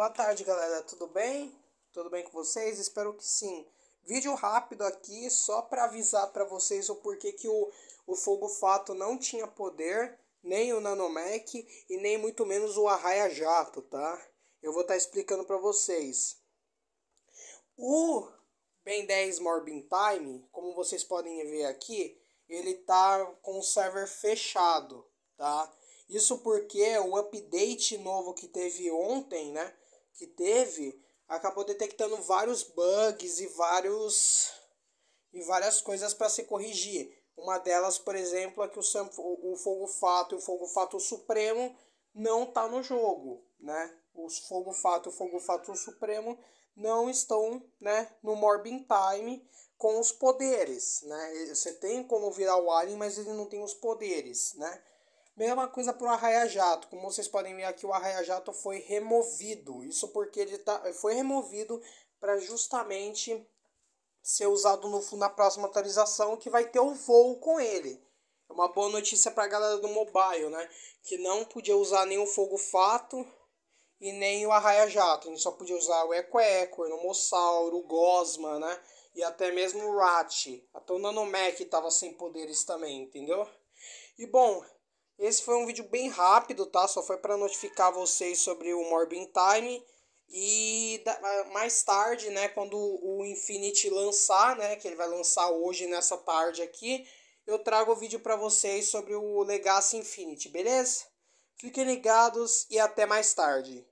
Boa tarde, galera. Tudo bem? Tudo bem com vocês? Espero que sim. Vídeo rápido aqui só para avisar para vocês o porquê que o, o Fogo Fato não tinha poder, nem o Nanomec e nem muito menos o Arraia Jato, tá? Eu vou estar tá explicando para vocês. O Ben 10 Morbin Time, como vocês podem ver aqui, ele tá com o server fechado, tá? Isso porque o update novo que teve ontem, né? que teve acabou detectando vários bugs e vários e várias coisas para se corrigir. Uma delas, por exemplo, é que o, o Fogo Fato e o Fogo Fato Supremo não tá no jogo, né? os Fogo Fato e o Fogo Fato Supremo não estão, né, no Morbin Time com os poderes, né? Você tem como virar o alien, mas ele não tem os poderes, né? Mesma coisa para o Arraia Jato. Como vocês podem ver aqui, o Arraia Jato foi removido. Isso porque ele tá, foi removido para justamente ser usado no fundo na próxima atualização, que vai ter o voo com ele. É uma boa notícia para a galera do mobile, né? Que não podia usar nem o Fogo Fato e nem o Arraia Jato. A gente só podia usar o Eco Eco, o Enomossauro, o Gosma, né? E até mesmo o Rat. Até o Nanomec estava sem poderes também, entendeu? E bom, esse foi um vídeo bem rápido, tá? Só foi para notificar vocês sobre o Morbin Time. E mais tarde, né, quando o Infinity lançar, né, que ele vai lançar hoje nessa tarde aqui, eu trago o vídeo para vocês sobre o Legacy Infinity, beleza? Fiquem ligados e até mais tarde.